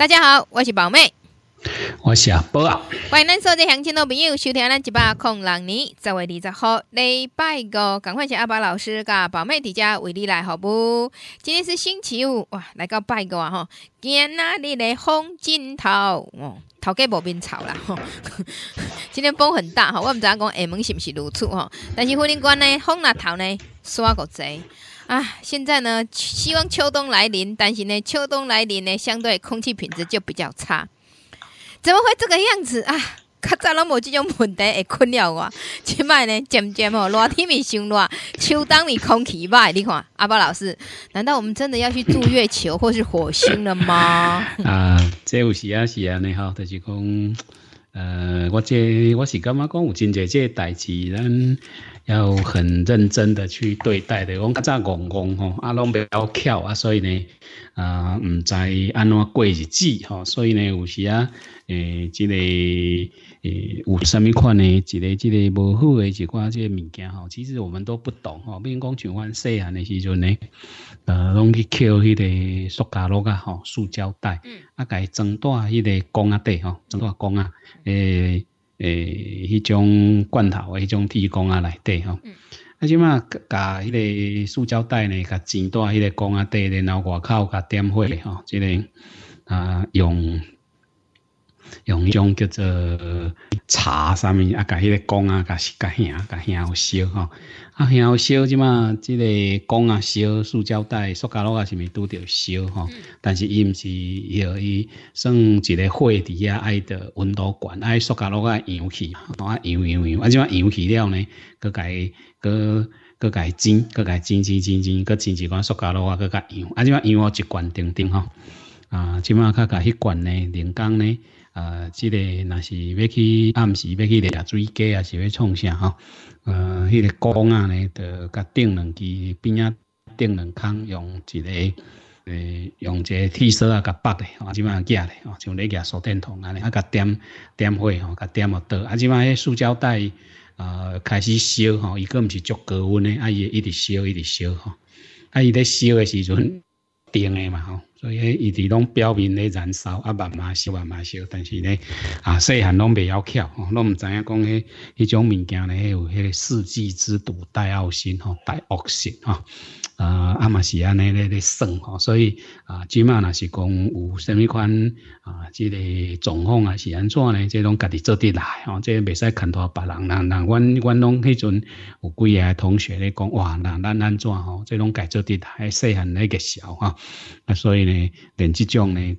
大家好，我是宝妹，我是阿波啊。欢迎咱所有的乡亲的朋友收听咱一百空六年十月二十号礼拜五，赶快请阿伯老师噶宝妹底家为你来好不？今天是星期五哇，来到拜个哇哈！今天的风镜头哦，头家无变潮啦吼，今天风很大吼，我唔知阿讲厦门是唔是如此吼，但是婚姻观呢，风那头呢，衰个济。啊，现在呢，希望秋冬来临，但是呢，秋冬来临呢，相对空气品质就比较差。怎么会这个样子啊？较早拢无这种问题，会困扰我。即摆呢，渐渐哦，热天咪伤热，秋冬咪空气坏。你看，阿巴老师，难道我们真的要去住月球或是火星了吗？啊，这有时啊是啊，你好，就是讲，呃，我这我是刚刚讲吴俊杰这大自然。要很认真的去对待的，我较早戆戆吼，啊拢不晓巧啊，所以呢，啊，毋知安怎过日子吼，所以呢，有时啊，诶，这个，诶，有什么款呢？一个，即个无好诶一寡即个物件吼，其实我们都不懂吼，比如讲像阮细汉诶时阵呢，呃，拢去捡迄个塑胶袋，吼，塑胶袋，啊，甲改装大迄个缸仔底吼，装大缸仔诶。诶，迄种罐头诶迄种铁罐啊内底吼。啊，即码甲迄个塑胶袋呢，甲钱多迄个罐啊底，然后外口甲点火吼，即个啊用用迄种叫做。茶啥物啊？甲迄个公啊，甲是甲兄，甲兄有烧吼啊。兄有烧即嘛，即个公啊烧塑胶袋塑胶炉啊，是毋是拄着烧吼？但是伊毋是诺伊算一个火伫遐，爱着温度悬，爱塑胶袋甲伊扬起吼，都啊扬扬扬啊。即嘛扬起了呢，搁甲伊搁搁甲伊蒸，搁甲伊蒸蒸蒸蒸搁蒸一罐塑胶炉啊，搁甲伊扬啊。即嘛，伊有啊一罐顶顶吼啊。即嘛，较甲迄罐呢，另工呢。呃，即个若是要去暗时要去掠水鸡，也是要创啥吼？呃，迄个锅啊呢，着甲钉两支边啊钉两空，用一个呃用一个铁丝啊甲绑诶，吼，即啊样咧，吼？像咧寄手电筒安尼，啊甲点点火吼，甲点啊倒，啊即啊？迄塑胶袋呃开始烧吼，伊个毋是足高温咧，啊伊一直烧一直烧吼，啊伊咧烧诶时阵。定的嘛吼，所以一直拢表面咧燃烧啊，慢慢烧慢慢烧，但是咧啊，细汉拢未晓撬吼，拢唔知影讲迄迄种物件咧有迄个四季之毒带恶行吼，带恶行吼。啊，阿嘛是安尼咧咧算吼，所以啊，即起若是讲有什物款啊，即个状况啊是安怎呢？即拢家己做得来吼，即未使牵拖别人。人人，阮阮拢迄阵有几个同学咧讲哇，人咱安怎吼？即拢家做得来，细汉咧个小哈。啊，所以呢，连即种呢，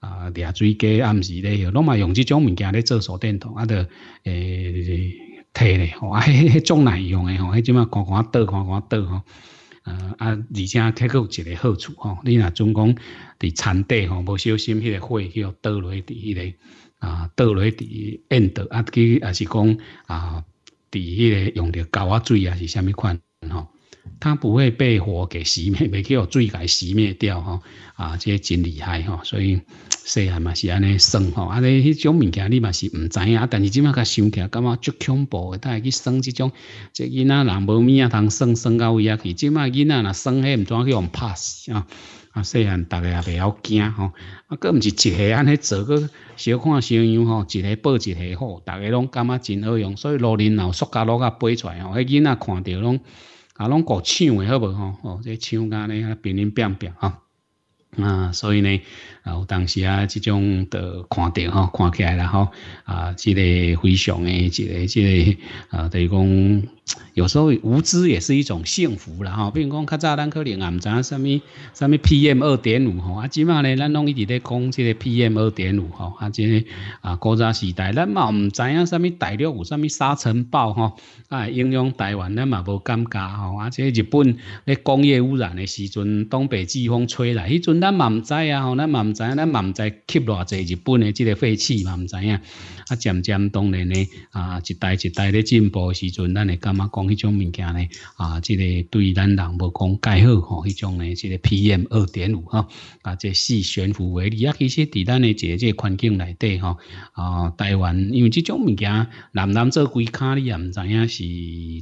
啊，掠水鸡啊，毋是咧，拢嘛用这种物件咧做手电筒，啊，着诶，摕咧，哇，迄迄种耐用诶，吼，迄即嘛，看看倒，看看倒吼。呃啊，而且还有一个好处吼，你若总讲伫田地吼，无小心迄个火，叫倒落伫迄个啊，倒落伫岸倒啊，去也是讲啊，伫迄个用着高压水啊是虾米款吼。它不会被火给熄灭，袂去互水甲熄灭掉吼。啊，这真厉害吼！所以细汉嘛是安尼耍吼，安尼迄种物件你嘛是唔知影。但是即马甲想起，来，感觉足恐怖，等下去耍这种，即囡仔人无物啊通耍耍到位啊去。即马囡仔若耍迄唔怎去用怕死啊！啊，细汉大家也袂晓惊吼。啊，佫毋是一下安尼做，搁小看小样吼，一下报一下好，大家拢感觉真好用。所以老人有塑甲落甲背出来吼，迄囡仔看到拢。啊，拢搞唱诶，好无吼？哦，这抢家呢，平平变变吼。啊，所以呢，啊，有当时啊，这种的看到吼，看起来啦吼，啊，这个非常的，这个，这个，啊，等于讲。有时候无知也是一种幸福啦，吼，比如讲，较早咱可能也唔知什么什么 PM 二点五吼，啊，即码咧，咱拢一直咧讲这个 PM 二点五吼，啊，即个啊古早时代，咱嘛唔知影什么大陆有啥物沙尘暴吼，啊，影响台湾，咱嘛无尴尬吼，啊，即日本咧工业污染的时阵，东北季风吹来，迄阵咱嘛唔知啊，吼，咱嘛唔知，咱嘛唔知吸偌济日本的即个废气嘛唔知影，啊，渐渐当然咧，啊，一代一代咧进步时阵，咱会感。嘛，讲迄种物件咧，啊，即个对咱人无讲介好吼，迄种咧，即个 PM 二点五哈，啊，即四悬浮为例啊，其实伫咱的即个环境内底吼，啊，台湾因为即种物件，南南做归卡你也唔知影是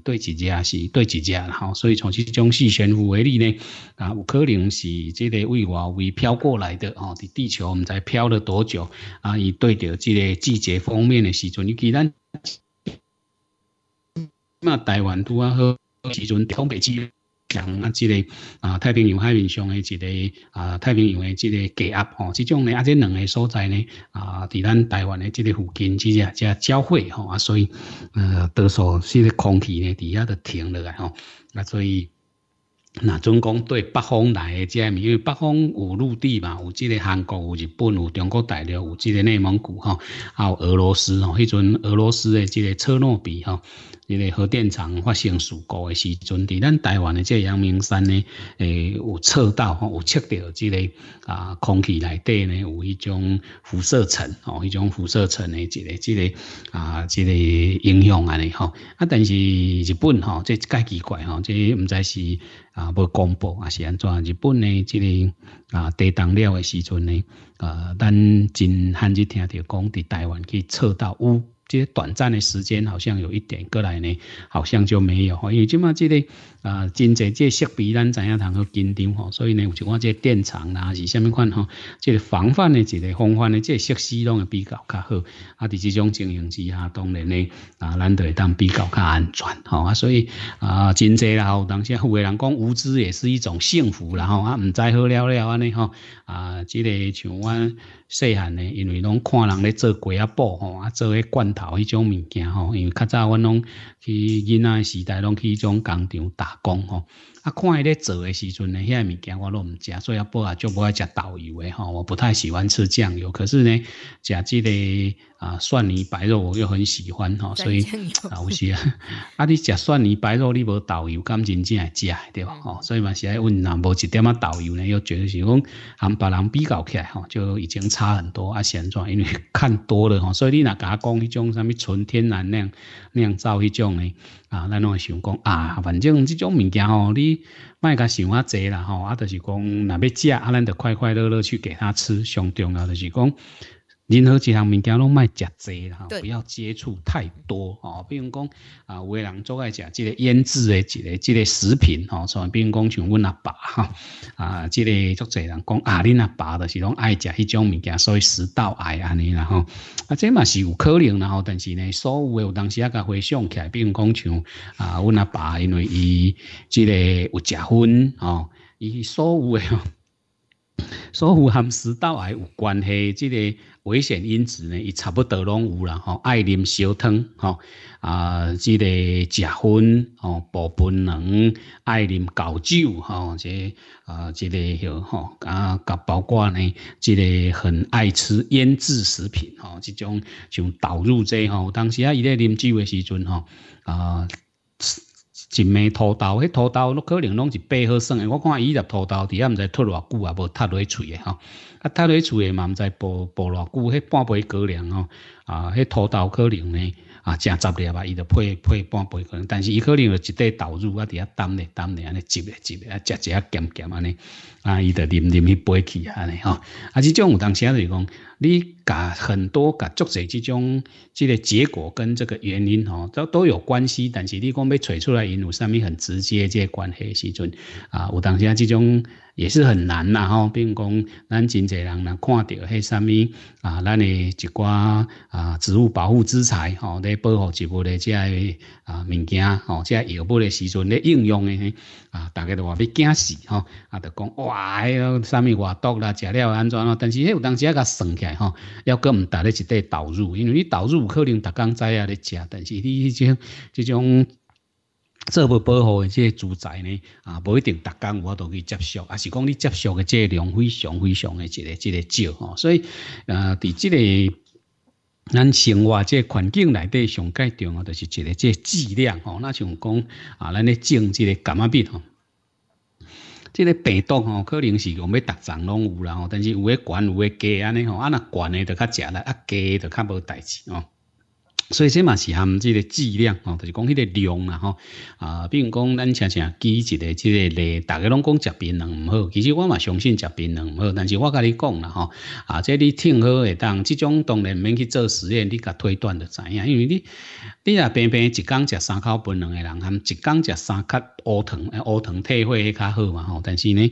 对一只是对一季节，好，所以从即种四悬浮为例呢，啊，有可能是即个为我为飘过来的吼，地地球，唔知飘了多久啊，伊对着即个季节方面的时候，你给咱。嘛，台湾都啊，好，即阵东北季强啊，即个啊，太平洋、海面上诶，一个啊，太平洋诶，即个低压吼，即种咧啊，即两个所在咧啊，伫咱台湾诶，即个附近，即只即交汇吼啊，所以，呃，多数是个空气咧，底下都停落来吼，啊，所以，那总共对北方来诶，即样，因为北方有陆地嘛，有即个韩国，有日本，有中国大陆，有即个内蒙古吼，还有俄罗斯吼，迄阵俄罗斯诶，即个车诺比吼。一个核电厂发生事故的时阵，伫咱台湾的即个阳明山呢，诶，有测到吼，有测到即个啊，空气内底呢有一种辐射尘吼，一种辐射尘的即个即个啊，即个影响安尼吼。啊，但是日本吼，即介奇怪吼，即毋知是啊要公布，啊是安怎？日本的即个啊地当了的时阵呢，啊，咱真罕日听到讲伫台湾去测到有。些短暂的时间好像有一点过来呢，好像就没有哈，因为起码这里。啊，真侪即设备咱怎样通去紧张吼，所以呢，有一我即电厂啦，还是虾米款吼，即防范的一个防范的即设施拢会比较较好。啊，伫这种情形之下，当然呢，啊，咱就会当比较较安全吼。啊，所以啊，真侪啦有当下有个人讲无知也是一种幸福啦吼。啊，唔知好了了安尼吼。啊，即个像我细汉呢，因为拢看人咧做鸡仔布吼，啊，做迄罐头迄种物件吼，因为较早阮拢去囡仔时代拢去迄种工厂打。讲哦。啊，看伊咧做诶时阵咧，遐物件我都毋食，所以一般就不爱食豆油诶吼。我不太喜欢吃酱油，可是呢，食即个啊蒜泥白肉我又很喜欢吼，所以啊，有时啊。啊你食蒜泥白肉，你无豆油，敢真正会食对吧？吼，所以嘛，是爱问若无一点仔豆油呢，又觉得是讲含别人比较起来吼，就已经差很多啊现状，因为看多了吼，所以你若甲讲迄种啥物纯天然酿酿造迄种诶啊，咱拢会想讲啊，反正即种物件吼，你。卖甲想啊多啦吼，啊就是讲，若要食，啊，咱得快快乐乐去给他吃，上重要就是讲。任何一项物件拢卖食济啦，哈，不要接触太多哦。比如讲啊，有诶人做爱食即个腌制诶即个即个食品哦，所以比如讲像阮阿爸哈啊，即个足侪人讲啊，恁阿爸就是拢爱食迄种物件，所以食道癌安尼啦吼。啊，这嘛是有可能，啦吼，但是呢，所有诶，有当时啊，甲回想起来，比如讲像啊，阮阿爸因为伊即个有食薰哦，伊所有诶。所说含食道癌有关系，即个危险因子呢，也差不多拢有啦吼。爱啉小汤吼，啊，即个食薰吼，部本能，爱啉高酒吼，这啊，即个吼吼，啊，甲包括呢，即个很爱吃腌制食品吼，即种像导入剂吼，当时啊，伊在啉酒的时阵吼，啊。一枚土豆，迄土豆，可能拢是八好算诶。我看伊粒土豆，伫遐毋知脱偌久啊，无脱落去喙诶吼。啊，脱落去喙诶嘛，毋知剥剥偌久。迄半杯高粱吼，啊，迄土豆可能呢，啊，正十粒吧，伊就配配半杯可能，但是伊可能就一块豆乳啊，伫遐担咧担咧安尼，挤咧挤咧啊，食食咸咸安尼。啊，伊得啉啉去杯去安尼吼，啊，即种有当下就讲，你甲很多甲作者即种即个结果跟这个原因吼，都都有关系，但是你讲要揣出来因有啥物很直接即个关系时阵，啊，有当时啊，即种也是很难呐吼，并讲咱真侪人能看到迄啥物啊，咱诶一寡啊植物保护资材吼，咧保护一寡咧即个啊物件吼，即个药物的时阵咧应用诶，啊，大概的话要惊死吼，啊，就讲哇。哇，迄个啥物外毒啦，食了安怎咯？但是迄有当时啊，较算起来吼，要搁毋达咧一块投入，因为你投入有可能逐天知影咧食，但是你迄种即种做未保护的这个食材呢，啊，无一定逐天我都去接受，还是讲你接受的个量非常非常的一个一个少吼。所以呃，伫这个咱生活这环境内底上改变啊，着是一个这质量吼。那像讲啊，咱咧种这个感仔病吼。即个病毒吼，可能是讲要逐层拢有啦吼，但是有诶悬有诶低安尼吼，啊若悬诶就较食啦，啊诶就较无代志哦。所以这嘛是含这个质量哦，就是讲迄个量啦吼。啊，比如讲咱常常记一个、这一个，大家拢讲食槟榔唔好，其实我嘛相信食槟榔唔好，但是我甲你讲啦吼。啊，即你听好会当，即种当然免去做实验，你甲推断就知影，因为你你若平平一天食三口槟榔诶人含一天食三克乌糖，乌糖体会较好嘛吼，但是呢。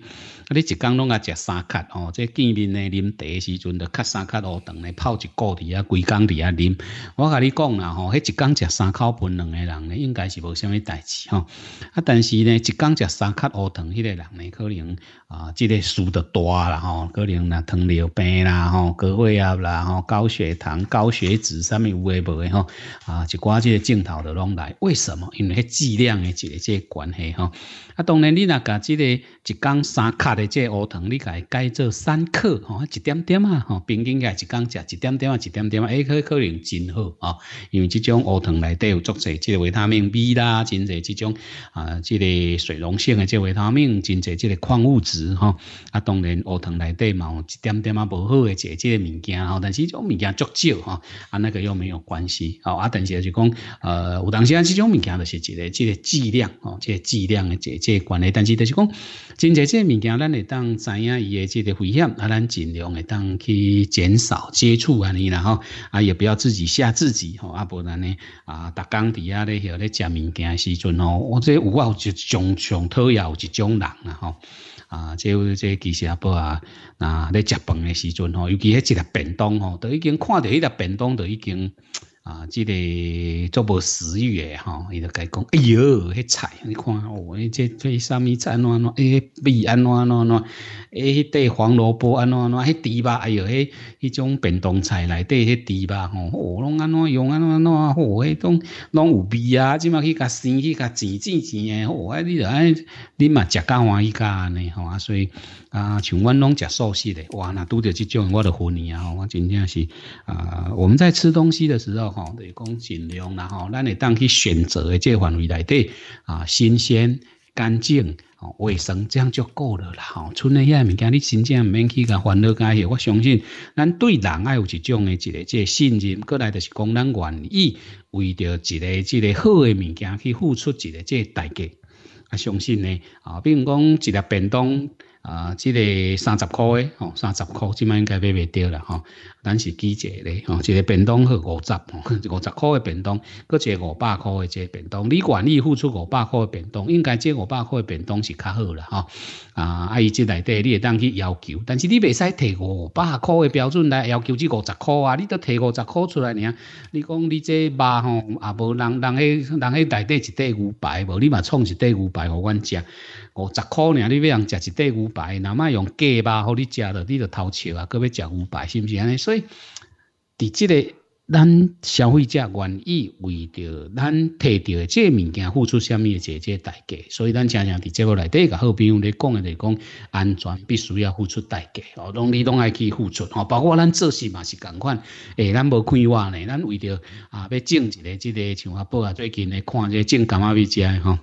啊！你一工拢啊食三克哦，即见面呢，啉茶时阵就吃三克乌糖来泡一锅伫啊，规工伫啊啉。我甲你讲啦吼，迄一工食三口分两个人呢，应该是无什么代志吼。啊，但是呢，一工食三克乌糖迄个人呢，可能。啊，即个输得多了吼，可能若糖尿病啦吼，高血压啦吼，高血糖、高血脂，啥物有诶无诶吼啊，一挂即个镜头都拢来。为什么？因为迄质量诶一个即个关系吼。啊，当然你那甲即个一工三克诶即乌糖，你伊改做三克吼，一点点啊吼，平均个一工食一点点啊，一点点啊，诶，可可能真好啊，因为即种乌糖内底有作侪即个维他命 B 啦，真侪即种啊，即个水溶性诶即维他命，真侪即个矿物质。哈，啊，当然，学堂内底嘛，有一点点嘛无好的姐姐物件吼，但是种物件足少哈，啊，那个又没有关系，好，啊，但是就讲，呃，有当时啊，这种物件就是一个，这个质量，哦，这个质量的姐姐关系，但是就是讲，真在这些物件，咱会当知影伊诶这个危险，啊，咱尽量会当去减少接触安尼，啦吼，啊，也不要自己吓自己，哈，啊，不然呢，啊，逐工伫遐咧，许咧食物件诶时阵吼，我这有啊，有一种，上讨厌有一种人啊，哈。啊，即、即其实啊，不啊，啊咧食饭诶时阵吼，尤其迄一只便当吼，都已经看到迄只便当，都已经。啊，即个足无食欲诶，吼，伊就伊讲，哎哟，迄菜你看哦，你这这啥物菜安怎安怎，诶味安怎安怎怎，喏，诶，块黄萝卜安怎安怎，迄猪肉哎哟，迄迄种便当菜内底迄猪肉吼、哦，拢安怎用安怎安喏，哦，迄种拢有味啊，即嘛去甲生去加钱钱钱吼、哦，啊，你就哎，你嘛食甲欢喜甲安尼，吼啊，所以。啊！像阮拢食素食诶，哇！那拄着即种，我都欢喜啊！我真正是啊，我们在吃东西的时候吼，就是讲尽量啦吼，咱会当去选择的即个范围内底啊，新鲜、干净、卫生，这样就够了啦！吼，剩那遐物件，你真正毋免去甲烦恼个遐。我相信，咱对人爱有一种的即个即个信任，过来就是讲咱愿意为着一个即个好诶物件去付出一个即个代价。啊，相信呢啊，比如讲一个便当。啊，即系三十块嘅，哦，三十块，即卖应该买唔到啦，哦。咱是记者咧，吼，一个便当好五十，五十块的便当，搁一个五百块的这便当，你愿意付出五百块的便当，应该这五百块的便当是较好啦，吼，啊，啊，伊这内底你会当去要求，但是你袂使提五百块的标准来要求这五十块啊，你都提五十块出来尔，你讲你这肉吼，也无人人迄人迄内底一块牛排，无，你嘛创一块牛排互阮食，五十块尔，你欲人食一块牛排，哪迈用鸡肉，互你食了，你著偷笑啊，佮要食牛排，是不是安尼？所以，伫即个咱消费者愿意为着咱摕着这物件付出上面的这这代价，所以咱常常伫节个内底甲好朋友咧讲的来讲，安全必须要付出代价，哦，拢你拢爱去付出，哦，包括咱做事嘛是同款，诶，咱无快活呢，咱为着啊，要种一个即个像阿伯啊最近咧看这种干要食诶吼。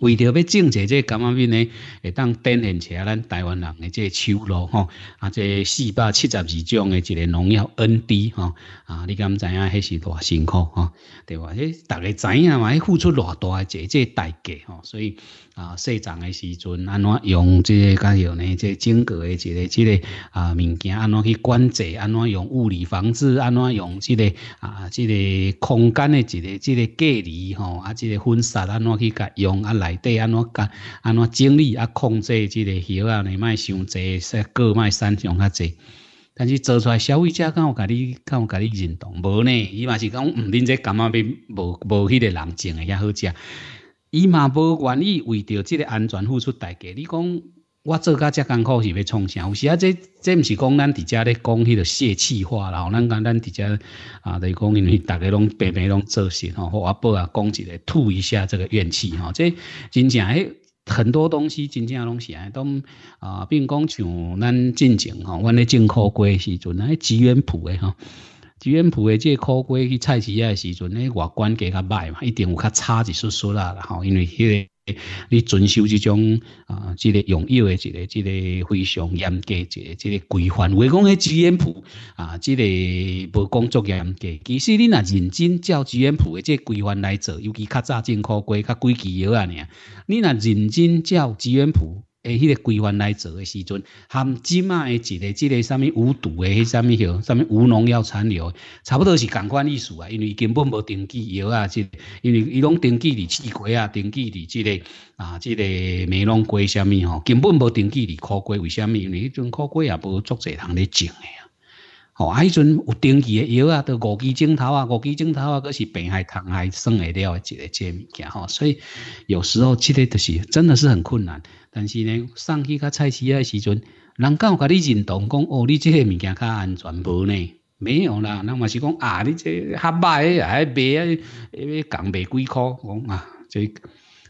为着要种即这感冒病呢，会当展现起咱台湾人即这手劳吼，啊，这四百七十二种的一个农药 N D 吼，啊，你敢知影迄是偌辛苦吼，对吧？迄大家知影嘛？迄付出偌大的一个即个代价吼，所以啊，栽长的时阵安怎用即个甲用呢？即个整个的一个即个啊物件安怎去管制？安怎用物理防治？安怎用即个啊即个空间的一个即个隔离吼？啊，即个粉散安怎去甲用啊来？底安怎讲？安怎整理啊？控制这个药啊，你莫伤济，说过卖生产较济。但是做出来，消费者敢有甲你，敢有甲你认同？无呢？伊嘛是讲，恁这感冒病无无迄个人情诶，较好食。伊嘛无愿意为着即个安全付出代价。你讲？我做甲遮艰苦是要创啥？有时啊，这这毋是讲咱伫遮咧讲迄个泄气话啦吼。咱讲咱伫遮啊，就是讲因为大家拢白白拢做事吼，我报啊讲一个吐一下这个怨气吼。这真正诶，很多东西真正拢是啊，都啊，比如讲像咱进前吼，我咧种苦瓜时阵，咧资源圃诶吼，资源圃诶即个苦瓜去菜市诶时阵，咧外观加较歹嘛，一定有较差一丝丝啦吼，因为迄个。你遵守这种啊，这个用药的这个、这个非常严格，这个、这个规范。我讲的资源谱啊，这个无工作严格。其实你若认真照资源谱的这规范来做，尤其较早进口过较规矩药啊呢。你若认真照资源谱。诶，迄个规范来做诶时阵，含即卖诶一个、即个啥物无毒诶、迄啥物吼、啥物无农药残留，差不多是共款意思啊。因为根本无登记药啊，即因为伊拢登记伫刺瓜啊、登记伫即个啊、即个美容瓜啥物吼，根本无登记伫苦鸡为啥物？因为迄种苦鸡也无足作人咧种诶啊。哦，啊，迄阵有定期的药啊，都五支针头啊，五支针头啊，搁是病害虫害算会了一个这物件吼，所以有时候即个著是真的是很困难。但是呢，上去甲菜市诶时阵，人有甲你认同讲哦，你即个物件较安全无呢？没有啦，那嘛是讲啊，你这较歹，还卖啊，讲卖几箍，讲啊，这。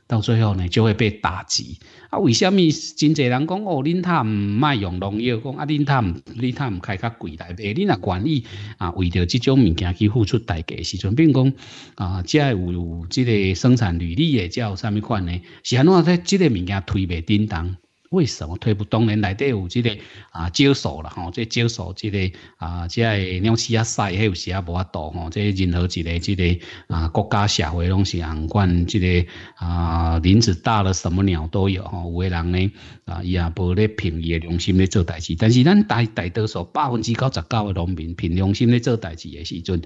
到最后呢，就会被打击。啊，为什么真侪人讲哦，你他唔卖用农药，讲啊，你他唔，你他唔开较贵台北，你若管理啊，为着这种物件去付出代价的时阵，并讲啊，即有即个生产履历的有什么款呢？是安怎在即个物件推袂顶当？为什么推不动呢？内底有即个啊，招数啦，吼，即招数即个啊，即系鸟死啊屎，还有时啊无法多吼，即任何一个即个啊，国家社会拢是相管即个啊林子大了，什么鸟都有吼。有个人呢啊，伊也无咧凭伊良心咧做代志，但是咱大大多数百分之九十九个农民凭良心咧做代志的时阵。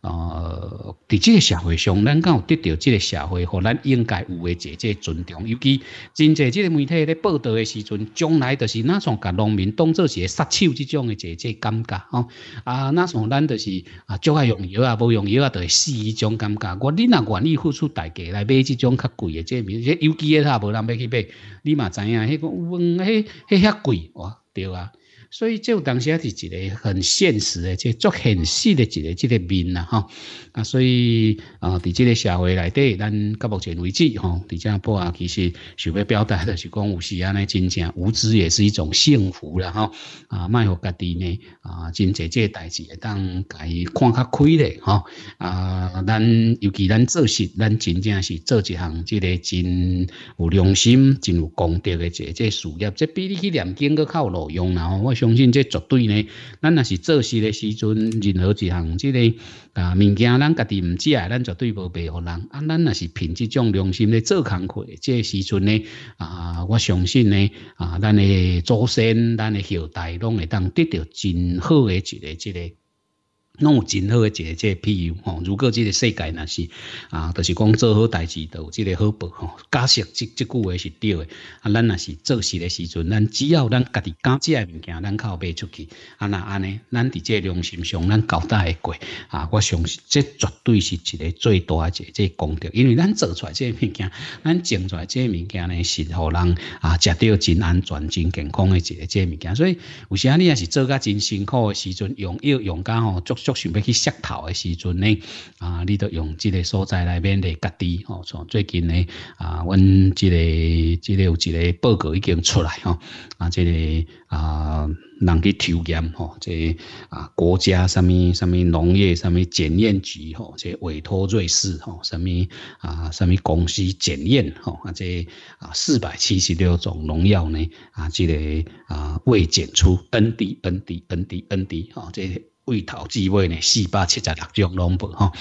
啊伫即个社会上咱敢有得到即个社会互咱应该有诶者这尊重尤其真济即个媒体咧报道的时阵将来着是那种甲农民当做是会杀手即种诶者这感觉吼啊那时咱着是啊足爱用药啊无用药啊着会死迄种感觉我你若愿意付出代价来买即种较贵诶这物这尤其的他无人要去买你嘛知影迄个迄迄遐贵哇着啊所以，就当下是一个很现实的，就做很细的一个这个面了哈。啊，所以啊，在这个社会内底，咱到目前为止吼，伫遮波啊，其实想要表达的是讲，有时安尼真正无知也是一种幸福啦吼。啊，卖互家己呢，啊，真济这代志会当家己看较开咧吼。啊，咱尤其咱做事，咱真正是做一项这个真有良心、真有功德的这这事业，这比你去经京较有路用啦。吼。我相信这绝对呢，咱若是做事的时阵，任何一项这个啊物件咱。家己唔知啊，咱绝对无白唬人。啊，咱也是凭即种良心咧做工课。即时阵咧，啊，我相信咧，啊，咱的祖先、咱的后代拢会当得到真好的一个、一个。拢有真好诶一个即个庇佑吼，如果即个世界若是啊，就是讲做好代志著有即个好报吼。假设即即句话是对诶，啊，咱若是做事诶时阵，咱只要咱家己敢食诶物件，咱靠卖出去，啊，若安尼，咱伫这良心上，咱交代会过。啊，我相信这绝对是一个最大一个即个功德，因为咱做出来这物件，咱种出来这物件呢，是互人啊食着真安、全、真健康诶一个这物件。所以有时啊，你若是做较真辛苦诶时阵，用药用敢吼，做想要去削头的时阵呢，啊，你都用这个所在内边嚟家己哦，从最近呢，啊，阮个这个有呢个报告已经出来，哈，啊，个啊，人去抽验吼，即啊，国家，什么，什么农业，什么检验局，吼，即委托瑞士，吼，什么，啊，什么公司检验，吼，啊，即啊，四百七十六种农药呢，啊，即个啊，未检出，ND，ND，ND，ND，哈，即对头职位呢，四百七十六亿拢无吼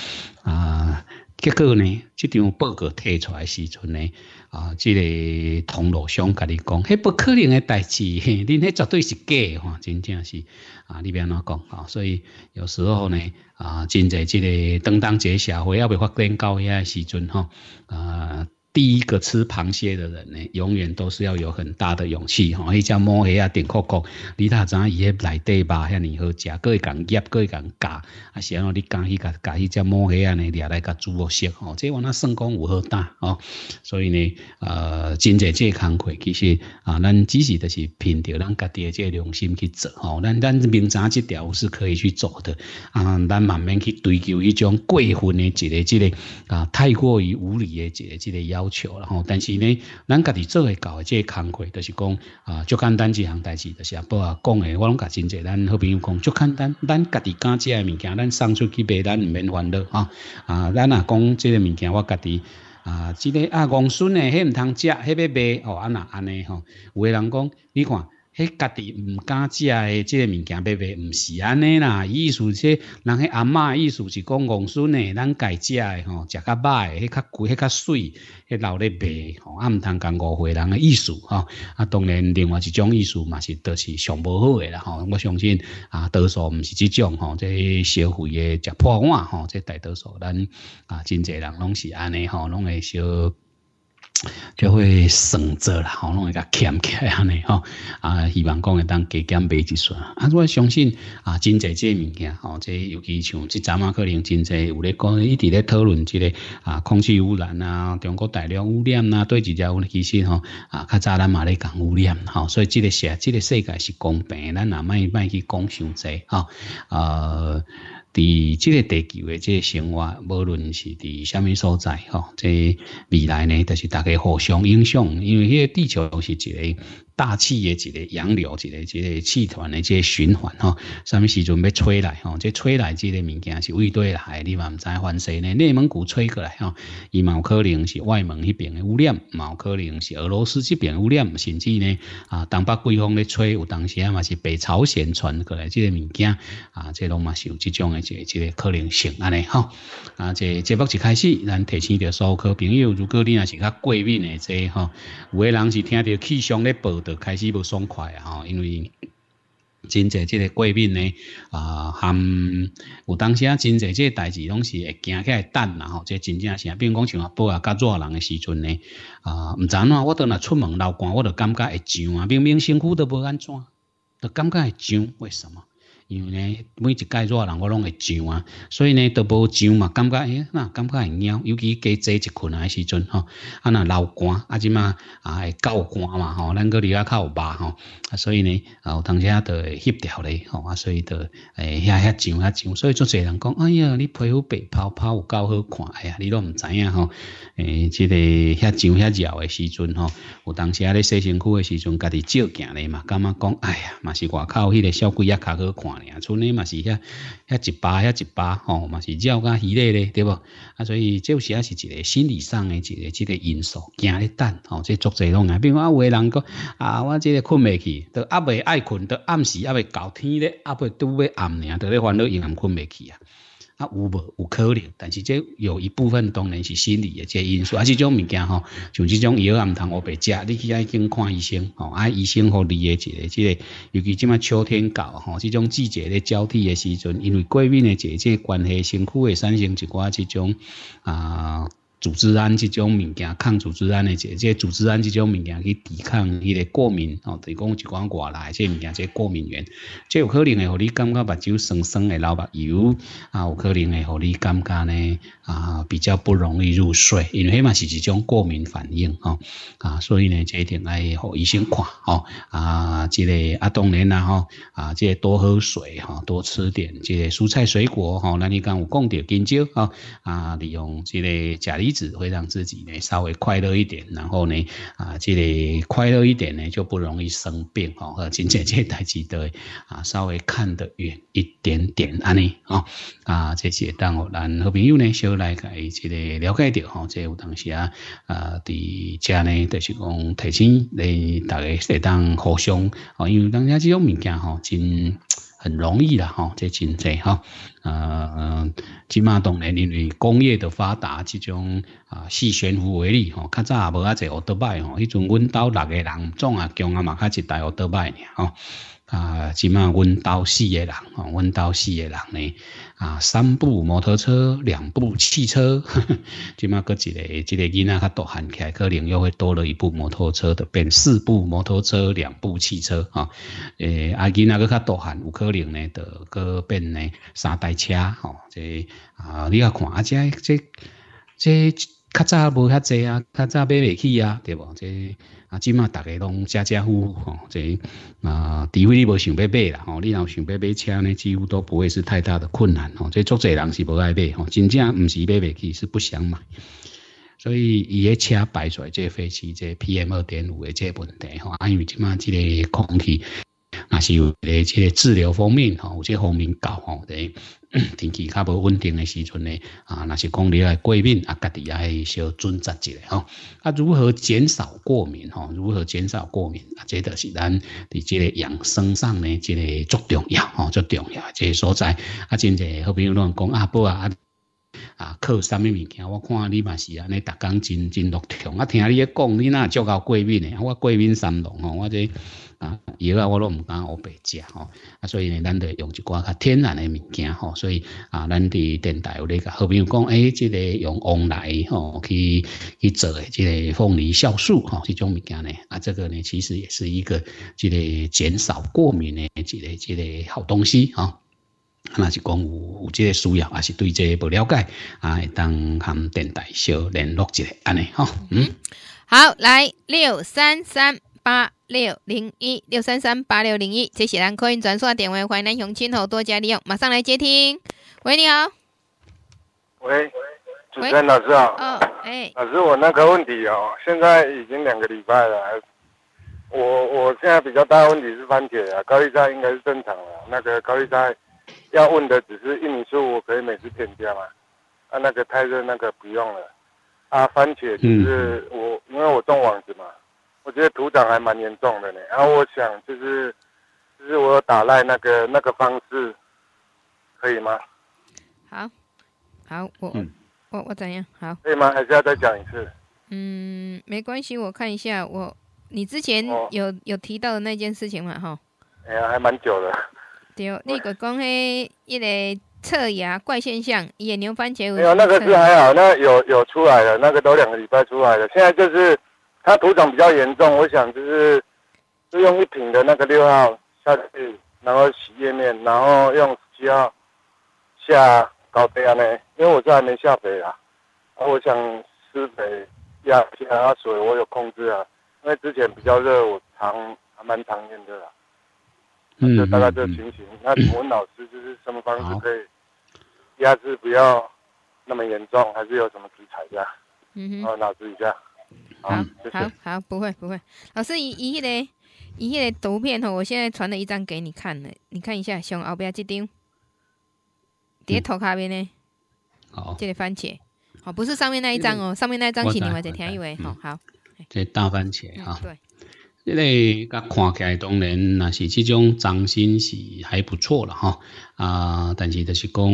啊！结果呢，这张报告贴出来时阵呢，啊，这个同路商跟你讲，迄不可能的代志，恁那绝对是假哈，真正是啊，要安怎讲哈，所以有时候呢，啊，真侪这个当当这个社会要被发展到遐时阵哈，啊。第一个吃螃蟹的人呢，永远都是要有很大的勇气。吼，伊像摸黑啊、点扣扣，你大早伊迄内对吧？像你好食，各会共夹，各会共夹，啊，安我你敢去夹夹迄只摸黑啊呢，你也来甲煮镬食。吼，这话那算讲有好大哦？所以呢，呃，经济个康块，其实啊，咱只是就是凭着咱家己的这良心去做。吼，咱咱明早这条是可以去做的。啊，咱慢慢去追求一种过分的这个这个啊，太过于无理的这个这个样。要求，了吼。但是呢，咱家己做会诶，的这工课，就是讲啊，足简单一项代志，就是啊，不啊讲的，我拢甲真济，咱好朋友讲，足简单，咱家己敢食的物件，咱送出去卖，咱唔免烦恼啊啊，咱啊讲这个物件，我家己啊，这个啊王孙诶，迄唔通食，迄要卖哦，安那安尼吼，有诶人讲，你看。迄家己唔敢食诶，即个物件，买卖唔是安尼啦。意思说，人迄阿妈意思是讲，农村诶，咱家食诶吼，食较歹，迄较贵，迄较水，迄老咧卖吼，阿唔通讲误会人诶意思吼。啊，当然另外一种意思嘛，是都是上无好诶啦吼。我相信啊，多数唔是即种吼，即消费诶食破碗吼，即大多数咱啊，真济人拢是安尼吼，拢会少。就会省着啦，吼，弄会较欠起来安尼吼，啊，希望讲会当加减白一算啊。我相信啊，真侪这物件，吼，这尤其像即阵啊，可能真侪有咧讲，一直咧讨论即个啊，空气污染啊，中国大量污染啊，对，只只，其实吼啊，较早咱嘛咧讲污染，吼，所以即个世，即个世界是公平，咱也卖卖去讲伤济，吼，呃。伫这个地球的这个生活，无论是伫虾米所在，吼，个未来呢，就是大家互相影响，因为迄个地球是一个。大气的一个洋流，一个一个气团的一个循环哈，什么时候要吹来哈？这吹来这个物件是未对来，你嘛唔知翻谁呢？内蒙古吹过来哈，伊冇可能是外蒙迄边的污染，冇可能是俄罗斯这边污染，甚至呢啊东北季风咧吹，有当时啊嘛是北朝鲜传过来这个物件啊，这拢嘛是有这种这一一个可能性安尼哈啊，这这不一开始咱提醒着有科朋友，如果你也是较过敏的这哈，有个人是听到气象咧报。开始不爽快啊！因为真侪这个过敏呢，啊，含有当时啊，真侪这个代志拢是会惊起来等，然后这真正是，比如讲像啊，报啊，较热人的时阵呢，啊，毋知怎我倒来出门流汗，我就感觉会痒啊，明明身躯都无安怎，就感觉会痒，为什么？因为呢，每一届热人我拢会上啊，所以呢都无上嘛，感觉哎那感觉会猫，尤其加坐一睏啊时阵吼，啊那流汗啊即嘛啊会较汗嘛吼，咱个离啊有肉吼，啊所以呢，啊有当时啊都会协调咧吼啊，所以都诶遐遐上遐上，所以做侪人讲哎呀，你皮肤白泡泡有够好看，哎呀你都唔知影吼，诶，即个遐上遐热的时阵吼，有当时啊咧洗身躯的时阵，家己照镜咧嘛，感觉讲哎呀，嘛是外口迄个小鬼啊较好看。农诶嘛是遐，遐一巴遐一巴吼嘛是叫甲迄个咧，对无？啊，所以有时也是一个心理上诶一个一个因素，惊咧等吼，这作侪拢啊。比如讲有诶人讲啊，我这个困未去，都阿袂爱困，都暗时阿袂到天咧，阿袂拄要暗咧，都咧烦恼，伊暗困未去啊。啊，有无有可能？但是这有一部分当然是心理的这因素，啊，这种物件吼，像这种药腩汤我白食，你去爱经看医生吼，啊，医生合理的解，即个尤其这么秋天到吼，这种季节咧交替的时阵，因为过敏的这这关系，辛苦会产生一挂这种啊。组织胺这种物件，抗组织胺的，即即组织胺这种物件去抵抗迄的过敏哦，提供一寡外来，即物件即过敏源，即有可能会让你感觉目睭酸酸的流目油啊，有可能会让你感觉呢。啊，比较不容易入睡，因为嘛是一种过敏反应哈啊，所以呢这一点爱和医生看哦啊，这个啊当然啦哈啊，这多喝水哈，多吃点这蔬菜水果哈，那你讲有供点香蕉哈啊，利用这个钾离子会让自己呢稍微快乐一点，然后呢啊这个快乐一点呢就不容易生病哈，和姐这姐台记得啊稍微看得远一点点安尼啊啊这些，当然和朋友呢来，伊一个了解到吼，即有当时啊，呃，伫家呢，都是讲提醒你，大家适当互相吼，因为当下这种物件吼，真很容易啦吼，即真侪哈，呃，起码当然因为工业的发达，这种啊，系悬浮为例吼，较早也无啊，做学德拜吼，迄阵阮兜六个人总啊强啊嘛，较一代学德拜尔吼。啊，即嘛，阮兜四个人，吼，阮兜四个人呢，啊，三部摩托车，两部汽车，即嘛，搁一个，即个囡仔较大汉起来，可能又会多了一部摩托车的，变四部摩托车，两部汽车，吼，诶，啊囡仔佫较大汉，有可能呢，就佫变呢三台车，吼，即，啊，你要看，啊，这这，这，较早无遐济啊，较早买未起啊，对不？这。啊，即马大家拢家家户户吼，即啊，除非你无想要买啦吼，你若想要买车呢，几乎都不会是太大的困难吼。这足侪人是无爱买吼，真正唔是买不起，是不想买。所以伊个车摆在即，飞是即 P M 二点五的这问题吼，啊，因为即马即个空气。那是有咧，即治疗方面吼，有些方面搞吼，天气较无稳定的时候咧，啊，那是讲你来过敏，啊，家己也小准注一下吼。啊，如何减少过敏吼？如何减少过敏？啊，这都是咱伫即养生上咧，即个足重要吼，足重要即所在。啊，真侪好朋友乱讲啊，不啊啊，靠什么物件？我看你嘛是安尼，特讲真真落啊，听你咧讲，你那足够过敏的。我过敏三六吼，我这。啊，药啊，我都唔敢乌白食吼，啊，所以呢，咱就用一寡较天然的物件吼。所以啊，咱伫电台有咧甲好，比如讲，哎，即个用牛奶吼去去做诶，即个凤梨酵素吼，即种物件呢，啊，这个呢，其实也是一个即个减少过敏的，一个一个好东西吼。那是讲有有这个需要，也是对这不了解，啊，当含电台小联络一下安尼哈。嗯，好，来六三三八。六零一六三三八六零一，这些单可以转的点位，欢迎南雄青侯多加利用，马上来接听。喂，你好。喂，主持人老师好。嗯，哎。老师，我那个问题哦，现在已经两个礼拜了。我我现在比较大的问题是番茄啊，高利贷应该是正常的。那个高利贷要问的只是玉米数，我可以每次添加吗？啊，那个太热，那个不用了。啊，番茄就是我，因为我种网子嘛。我觉得土长还蛮严重的呢，然后我想就是，就是我打赖那个那个方式，可以吗？好，好，我我我怎样？好？可以吗？还是要再讲一次？嗯，没关系，我看一下我你之前有有提到的那件事情嘛，哈？哎呀，还蛮久的。对那个讲嘿一个侧牙怪现象，野牛番茄有？没有，那个是还好，那有有出来了，那个都两个礼拜出来了，现在就是。它土长比较严重，我想就是是用一瓶的那个六号下去，然后洗叶面，然后用七号下高肥啊？呢，因为我是还没下肥啊，啊，我想施肥压其他水我有控制啊，因为之前比较热，我常还蛮常见的啦。嗯就大概这情形，那我问老师就是什么方式可以压制不要那么严重，还是有什么材的？嗯嗯，后脑子一下。好好好，不会不会。老师，一一个嘞，一个图片吼，我现在传了一张给你看了，你看一下，像后边这张，叠头下边呢，好，这个番茄，好，不是上面那一张哦，上面那一张请另外再听一位，好好，这大番茄哈，对。即个甲看起来当然那是即种长心是还不错了哈啊，但是就是讲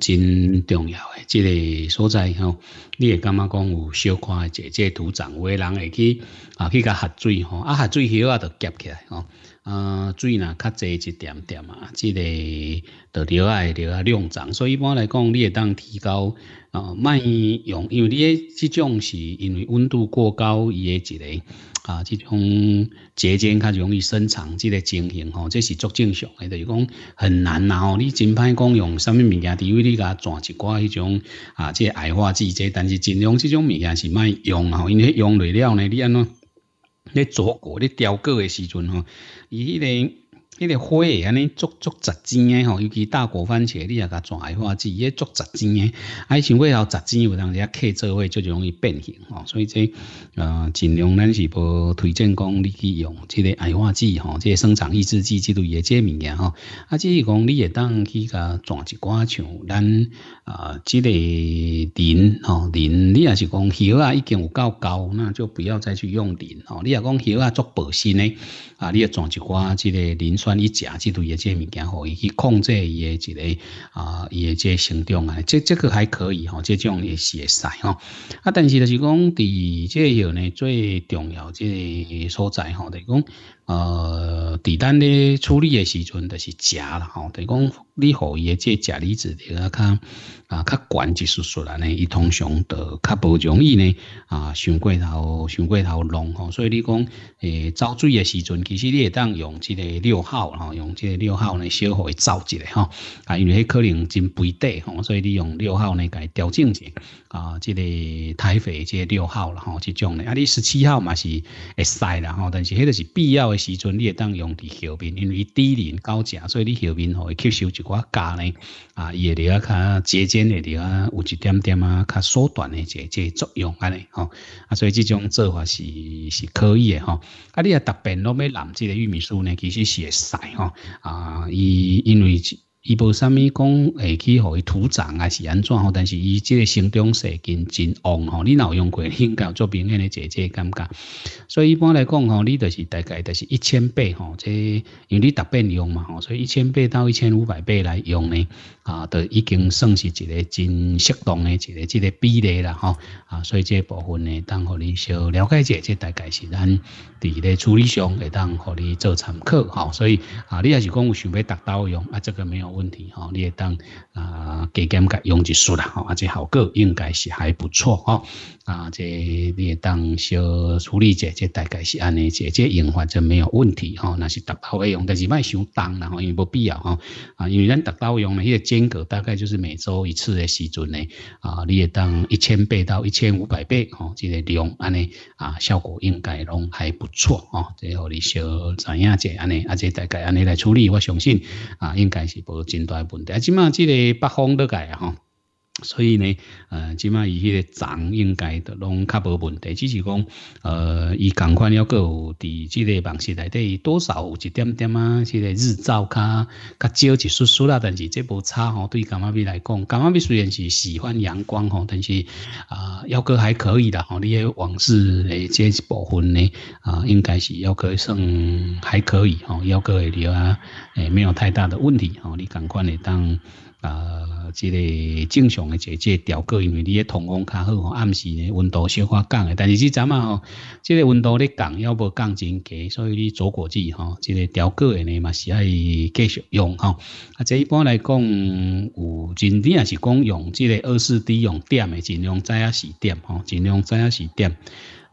真重要诶，即个所在吼，你也感觉讲有小块诶，即即土层，有人会去啊去甲合水吼，啊合水以后啊就结起来吼。呃，水呢较济一点点啊，即、之类，得另外得啊量长，所以一般来讲你会当提高，呃，卖用，因为你诶即种是因为温度过高伊诶一个啊，即种节间较容易伸长，即个情形吼，这是足正常诶，就是讲很难啦吼，你真歹讲用什物物件，除非你甲抓一寡迄种啊，即个、矮化剂剂，但是尽量即种物件是卖用啊，因为用落了呢，你安怎？咧做粿、咧雕粿诶时阵吼，伊迄个。迄个花安尼足足十钱诶吼，尤其大果番茄，你啊甲壮矮话，剂，伊足杂诶，啊，伊想要后十钱有当时啊客做位就容易变形哦，所以即呃尽量，咱是无推荐讲你去用即个矮化剂吼，即个生长抑制剂之类即个物件吼。啊，只是讲你也当去甲壮一寡像咱啊即个磷吼磷，你也是讲叶啊已经有够高，那就不要再去用磷哦。你若讲叶啊足保鲜诶，啊，你要壮一寡即个磷酸。关于食，即对诶即物件吼，伊去控制伊诶一个啊，伊诶即个成长啊，即即个还可以吼，即种也是会使吼。啊，但是就是讲，伫即个呢最重要即个所在吼，就是讲。呃，伫咱咧处理诶时阵，就是食啦吼。等于讲，你互伊诶即食离子，就较啊较悬，一丝丝啦咧，伊通常就较无容易呢啊，上过头，上过头浓吼。所以你讲，诶，走水诶时阵，其实你会当用即个六号吼，用即个六号呢，小号去走一下哈。啊，因为迄可能真肥底吼，所以你用六号呢，伊调整一下。啊，即个台北即个六号了吼，即种的啊你十七号嘛是会使啦吼，但是迄个是必要的时阵，你会当用伫后面，因为低龄高价，所以你后面吼吸收一寡价呢，啊，伊也了较节俭的要有一点点啊，较缩短的这这作用安尼吼，啊，所以即种做法是是可以的吼，啊，你啊特别那么冷，即个玉米酥呢，其实是会使吼，啊，伊因为。伊无啥物讲会去，互伊土长啊，是安怎吼？但是伊即个生长势真真旺吼。你有用过，应该有做明显的姐姐感觉。所以一般来讲吼，你就是大概就是一千倍吼，即因为你特别用嘛吼，所以一千倍到一千五百倍来用呢啊，都已经算是一个真适当的一个即个比例啦吼。啊。所以这部分呢，当互你小了解者，这即大概是咱。伫咧处理上会当互你做参考吼、所以啊，你也是讲有想要达到用啊，这个没有问题吼、哦，你会当啊加减甲用一束啦吼，啊，这效果应该是还不错吼。啊，即你也当小处理者，决，大概是安尼解决用法就没有问题吼。那是达到用，但是卖伤重然后因为无必要吼。啊，因为咱达到用呢，那个间隔大概就是每周一次的时阵呢。啊，你也当一千倍到一千五百倍吼，即个量安尼啊，效果应该拢还不错哦。即后你小知影者安尼，啊，这大概安尼来处理，我相信啊，应该是无真大问题。啊，即嘛即个北方都改啊吼。所以呢，呃，即卖伊迄个长应该都拢较无问题，只是讲，呃，伊赶快要够有伫即个房室内底多少有一点点啊，即个日照卡较少一输丝啦，但是这部差吼，对干妈咪来讲，干妈咪虽然是喜欢阳光吼，但是啊，要够还可以啦吼，你个网事诶，这一部分呢，啊，应该是要够算还可以吼，要够诶，了啊，诶，没有太大的问题吼，你赶快咧当。啊，即个正常的即即调过，因为你个通风较好吼，暗时呢温度小可降的。但是即阵啊吼，即个温度咧降，要不降真低，所以你左过之吼，即个调过的呢嘛是爱继续用吼。啊，即一般来讲，有尽量是讲用即个二四 D 用点的，尽量知影是点吼，尽量再啊是点。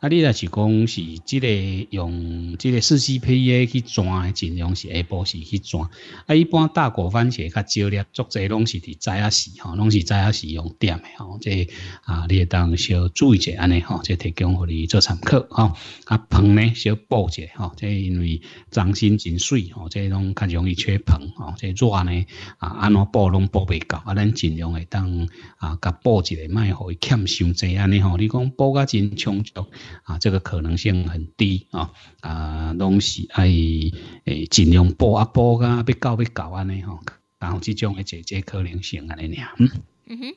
啊，你若是讲是即个用即个四 c p A 去装诶，尽量是下晡时去装。啊，一般大果番茄较少咧，作者拢是伫早啊时吼，拢是早啊时用点的吼。这啊，你也当小注意者安尼吼。这提供互你做参考吼。啊，棚呢小补者吼，即、这因为掌心真水吼，这拢较容易缺硼哦。这软呢啊，安怎补拢补未够？啊，咱尽量会当啊，甲补一下，卖互伊欠伤济安尼吼。你讲补甲真充足。啊，这个可能性很低啊！啊，拢是爱诶，尽量报啊报啊，别搞别搞安尼吼，然后这种诶，解决可能性安尼尔。嗯哼，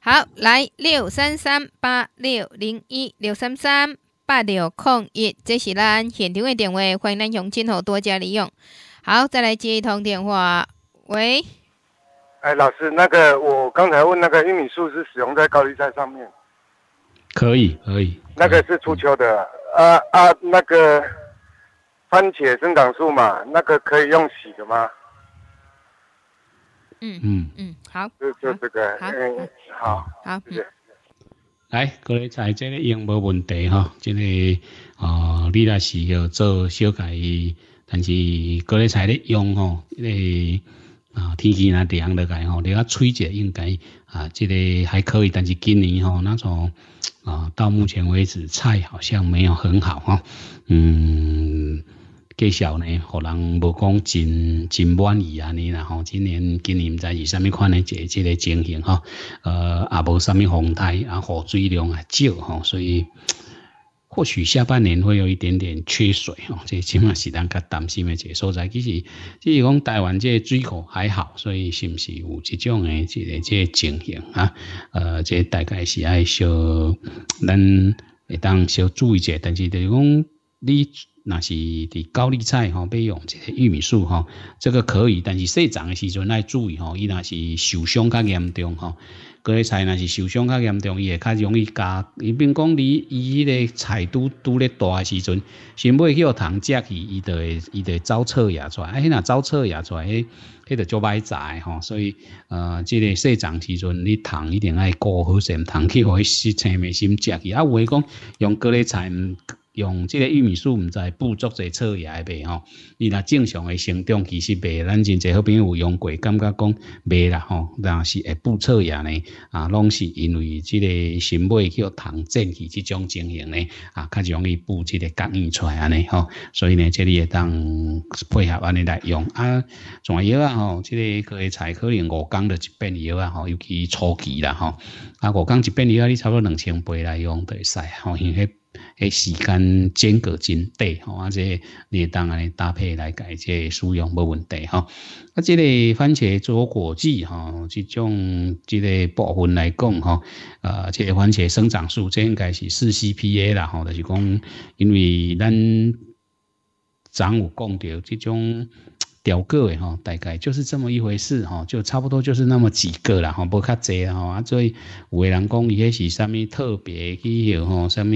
好，来六三三八六零一六三三八六空一，这是咱现场嘅电话，欢迎咱从今后多加利用。好，再来接一通电话，喂？哎，老师，那个我刚才问那个玉米树是使用在高丽菜上面？可以可以，那个是初秋的啊啊，那个番茄生长素嘛，那个可以用洗的吗？嗯嗯嗯，好，就就这个，嗯，好，好，谢谢。来，各位菜这类用没问题哈，这个哦，你那时候做修改，但是各位菜的用哈，因为啊天气那凉了改哦，你较吹些应该啊，这个还可以，但是今年哈那种。啊，到目前为止菜好像没有很好哈，嗯，多少呢，可人无讲真真满意啊你然后今年今年在以上面款呢，一一个情形哈，呃，也无什么洪台啊，雨水量啊少哈，所以。或许下半年会有一点点缺水哦，这起码是咱较担心的一个所在。其实，只是讲台湾这水口还好，所以是不是有这种的一个这情形啊？呃，这大概是爱小咱会当小注意一下。但是就是讲，你那是伫高丽菜哈，备用这个玉米树哈，这个可以。但是细长的时阵要注意哈，伊那是受伤较严重哈。过咧菜若是受伤较严重，伊会较容易夹。伊比如讲你伊迄个菜拄拄咧大诶时阵，先要去互虫食去，伊就会伊会走错牙出。哎，若走错牙出，哎，迄个就败诶吼。所以，呃，即个细长时阵，你虫一定爱顾好些，虫去互伊吸青诶心食去。啊，有诶讲用过咧菜。毋。用这个玉米素，唔在捕捉者错叶的病吼。伊若正常诶生长，其实病，咱真侪好朋友用过，感觉讲病啦吼。但是会捕错叶呢，啊，拢是因为这个新叶叫糖针，是这种情形呢，啊，较容易捕这个感染出来安尼吼。所以呢，这里也当配合安尼来用啊。种药啊吼，这个可以采可能五公的一片药啊吼，尤其初期啦吼。啊，五公一片药，你差不多两千倍来用就会使。吼，诶，时间间隔真短吼，啊，这你当然搭配来解，即使用无问题吼。啊，即个番茄做果子吼，即种即个部分来讲吼，呃，即个番茄生长素，这应该是四 C P A 啦吼，就是讲因为咱上午讲到即种。屌个诶哈，大概就是这么一回事哈，就差不多就是那么几个啦哈，不卡侪哈。所以有人讲伊迄是啥物特别去吼，啥物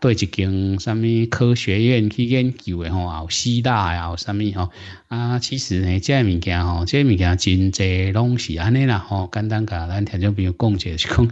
对一间啥物科学院去研究诶吼，啊有希腊啊有啥物吼。啊，其实呢，这物件吼，这物件真侪拢是安尼啦吼。简单甲咱听众朋友讲者是讲，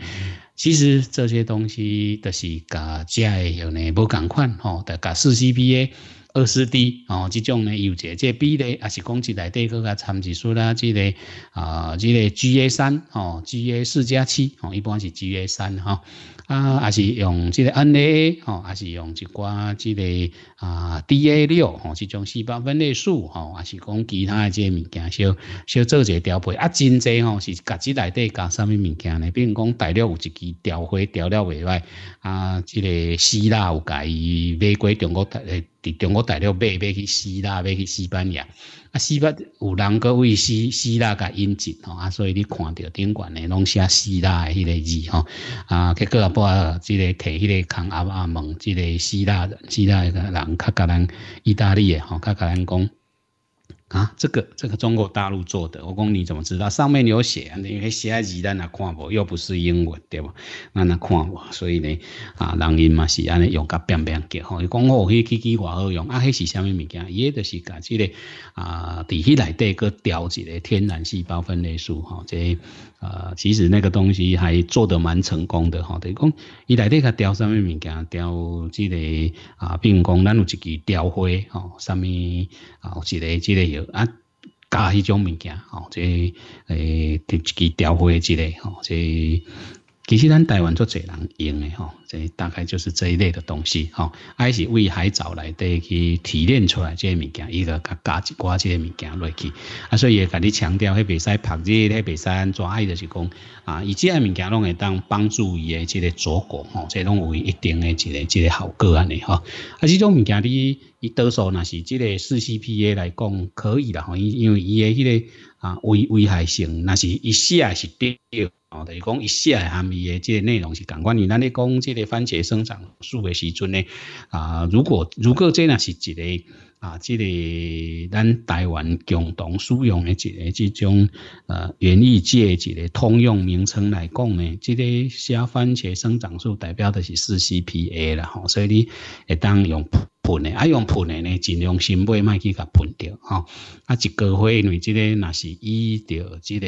其实这些东西都是各家有呢，无共款吼，著甲四 c p a 二四 D 哦，这种呢有一个，即 B 呢，也是讲起来底各家参数素啦，即个啊，即个 GA 三哦，GA 四加七哦，一般是 GA 三哈，啊，还是用即个 NAA 哦，还是用一寡即个啊 DA 六哦，这种细胞分裂素哦，还是讲其他个即个物件，小小做一个调配，啊，真侪哦，是甲这内底加什么物件呢？比如讲大陆有一支调回调料袂外啊，即个希腊有甲伊美国、中国台诶。伫中国大陆买买去希腊，买去西班牙，啊，西班有人个为希希腊甲引进吼，啊，所以你看到顶悬诶拢写希腊诶迄个字吼，啊，结果啊，波啊即个摕迄个康阿巴问即个希腊，希腊个人较甲咱意大利诶吼，较甲咱讲。啊，这个这个中国大陆做的，我讲你怎么知道？上面有写，你用写字咱也看不？又不是英文，对吧？那那看不？所以呢，啊，人因嘛是安尼用个变变结吼，伊讲迄去记记话好用，啊，迄是虾米物件？伊个就是甲即个啊，伫迄内底个雕一个天然细胞分类树，吼，这呃，其实那个东西还做得蛮成功的，吼，等于讲伊内底个雕虾米物件，雕即个啊，比如讲咱有一支雕花，吼，虾米啊，有一个即个有。啊，加迄种物件吼，即诶，几条花之类吼，即。其实咱台湾足侪人用的吼，这大概就是这一类的东西吼，还是为海藻来得去提炼出来这些物件，伊个加加一寡这些物件落去，啊，所以也甲你强调，迄袂使曝日，迄袂使怎，海，就是讲啊，伊这些物件拢会当帮助伊个这个祖国吼，这拢有一定的一个这个效果安尼吼，啊，这种物件你，伊多数那是即个四 C P A 来讲可以啦，吼，因因为伊诶迄个啊危危害性，那是一下是对。哦，就是讲一下含伊诶，即个内容是共关。你咱咧讲即个番茄生长素诶时阵咧，啊，如果如果即若是一个啊，即个咱台湾共同使用诶一个即种呃园艺界一个通用名称来讲呢，即个写番茄生长素代表的是四 c p a 啦，吼，所以你当用喷的，啊用喷的呢尽量先买卖去甲喷掉，吼，啊一个花为即个那是依着即个。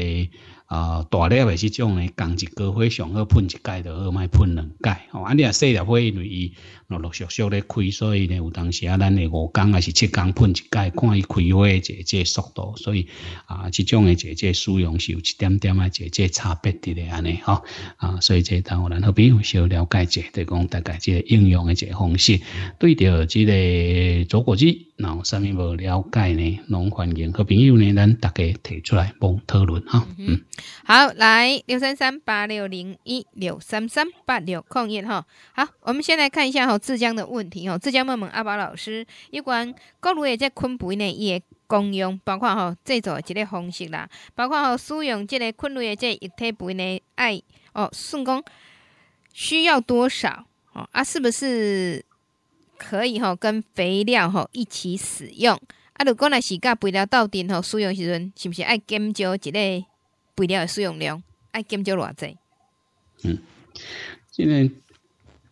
啊，大粒的是种诶，刚一个花上好喷一盖，到好莫喷两盖。吼，安尼啊，细粒花因为伊陆陆续续咧开，所以咧有当时啊，咱的五工还是七工喷一盖，看伊开花这这速度。所以啊，这种的这这使用是有一点点啊，这这差别的安尼吼。啊，所以这当然，后比有少了解，这就讲大概这应用的这方式，对着这个左果枝。那啥物无了解呢？拢欢迎和朋友呢，咱逐家提出来帮讨论哈。嗯，好，来六三三八六零一六三三八六空一哈。好，我们先来看一下哈，浙江的问题吼。浙江问问阿宝老师，有关各炉诶，即个昆布呢，伊诶功用，包括哈制作一个方式啦，包括吼使用即个昆布诶，即个液体肥呢，爱哦，算讲需要多少哦？啊，是不是？可以吼，跟肥料吼一起使用。啊，如果若是甲肥料斗阵吼，使用时阵是毋是爱减少一个肥料的使用量？爱减少偌济？嗯，即个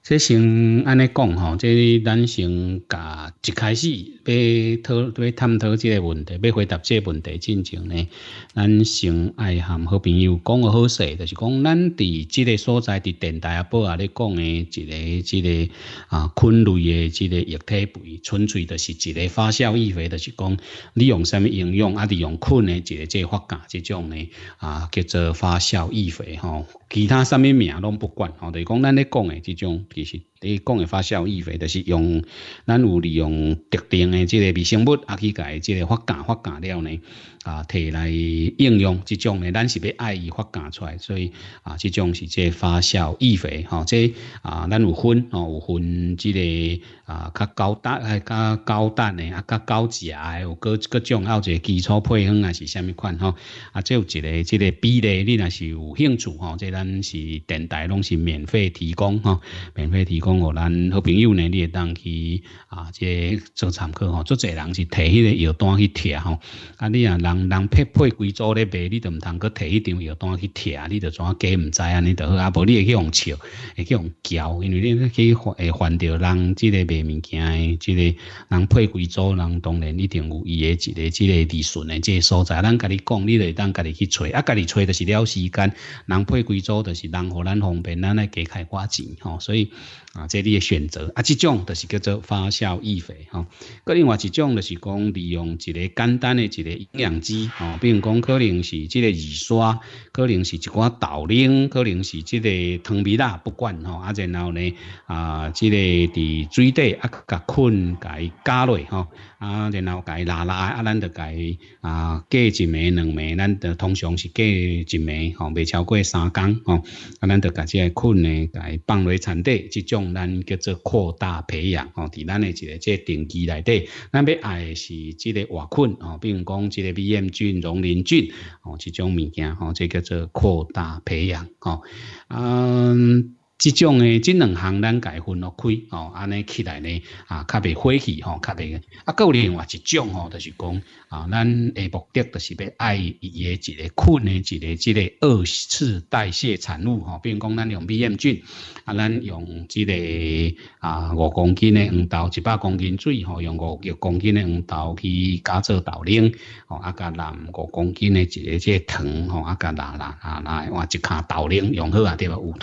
先先安尼讲吼，即咱先甲一开始。要讨要探讨这个问题，要回答这个问题，进程呢？咱先爱和好朋友，讲个好势，就是讲咱伫这个所在的电台啊、报啊咧讲呢，一个、这个啊菌类的、这个液体肥，纯粹就是一个发酵液肥，就是讲利用什么应用，啊？利用菌呢？一个、这个发酵这种呢，啊，叫做发酵液肥吼。其他什么名拢不管吼，就是讲咱咧讲的这种其实。你讲诶发酵育肥，就是用咱有利用特定诶即个微生物，啊去伊即个发酵发酵了呢，啊摕来应用，即种呢咱是要爱意发酵出来，所以啊，即种是即发酵育肥，吼，即啊咱有分吼有分即个啊较高氮，诶较高氮嘅，啊较高钾嘅，有各各种，还有个基础配方啊是虾米款，吼，啊，即有一个即个比例，你若是有兴趣，吼，即咱是电台拢是免费提供，吼，免费提供。哦，咱好朋友呢，你会当去啊？即个、做参考吼，足侪人是摕迄个药单去贴吼。啊，你啊，人人配配几组咧卖，你都唔通去摕迄张药单去贴，你就怎假唔知安尼就好，啊，无你去用笑，会去用教，因为你去会还着人，即个卖物件，即个人配几组，人当然一定有伊诶即个即个利顺的即个所在。咱家己讲，你就会当家己去揣，啊，家己揣就是了时间。人配几组就是人互咱方便，咱来加开寡钱吼，所以。啊，这你嘅选择啊，这种就是叫做发酵易肥吼。佮另外一种就是讲利用一个简单嘅一个营养剂哦，比如讲可能是即个鱼鳃，可能是一寡豆奶，可能是即个糖蜜啦，不管吼。啊，然后呢啊，即个伫水底啊，甲菌甲伊加落吼。啊，然后甲伊拉拉，啊，咱就甲伊啊，过一暝两暝，咱就通常是过一暝吼，未超过三工吼。啊，咱就甲即个菌呢，甲伊放落产地，这种。咱叫做扩大培养哦，在咱的一个即个定期内底，咱要爱是即个活菌哦，比如讲即个 B M 菌、溶磷菌哦，即种物件哦，这叫做扩大培养哦，嗯。即种诶，即两行咱改分落开，哦，安尼起来呢，啊，较袂火气吼，较袂啊，啊，够另外一种吼，就是讲，啊，咱诶目的就是要爱伊诶一个困诶一个即个二次代谢产物吼，比如讲咱用 B M 菌，啊，咱用即个啊五公斤诶黄豆，一百公斤水吼，用五六公斤诶黄豆去加做豆奶，吼啊加南五公斤诶一个即个糖，吼啊加啦啦啊来换一卡豆奶用好啊对吧？有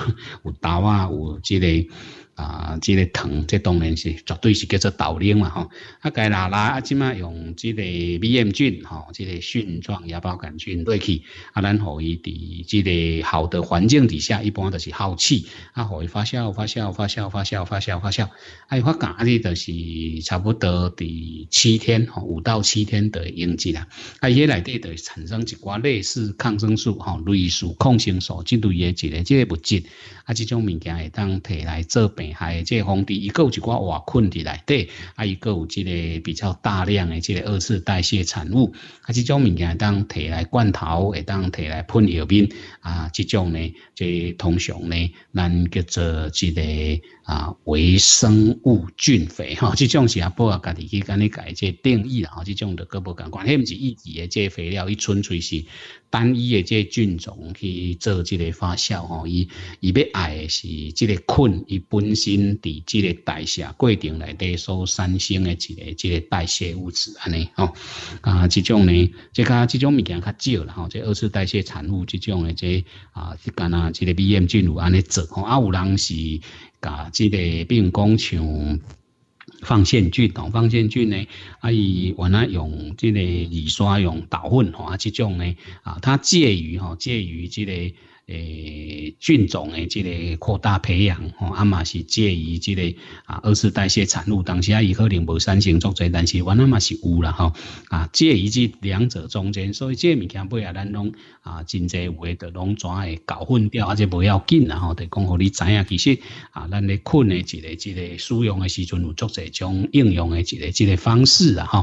有豆啊？啊，有这个啊，这个疼，这当然是绝对是叫做导啉嘛吼。啊，该拉拉啊，起码用这个米念菌吼，这个菌状芽孢杆菌对起啊，咱让伊伫这个好的环境底下，一般都是好气啊，让伊发酵发酵发酵发酵发酵发酵。啊，发干啊哩，都是差不多第七天吼，五到七天的应激啦。啊，伊内底的产生一挂类似抗生素吼，类似抗生素之类嘅一个这个物质。啊，即种物件会当摕来做病害的，即个防治；伊个有一寡活菌伫内底，啊，伊个有即个比较大量的即个二次代谢产物。啊，即种物件会当摕来罐头，会当摕来喷药面。啊，即种呢，即通常呢，咱叫做即个啊微生物菌肥。吼，即种是啊，不啊，家己去跟你改即定义啦。吼，即种的各不相关，迄毋是一级的即肥料，伊纯粹是。单一的这菌种去做这个发酵吼，伊伊要爱的是这个菌，伊本身伫这个代谢过程内底所产生诶一个这个代谢物质安尼吼啊，这种呢，即个这种物件较少啦吼，即二次代谢产物这种诶，即啊，即间啊，即个 B M 进有安尼做吼，啊有人是甲即个病工像。放线菌哦，放线菌呢，啊以原来用即个泥刷用捣混吼啊，即种呢啊，它介于哦，介于即个。诶，菌种诶，这个扩大培养吼，啊嘛是介于这个啊，二次代谢产物，当时啊伊可能无产生作侪，但是原来嘛是有啦吼。啊，介于即两者中间，所以个物件不雅咱拢啊，真侪诶，都拢怎会搞混掉，而且不要紧啦吼，得讲互你知影，其实啊，咱咧困诶，这个、这个使用诶时阵有作侪种应用诶，这个、这个方式啦哈。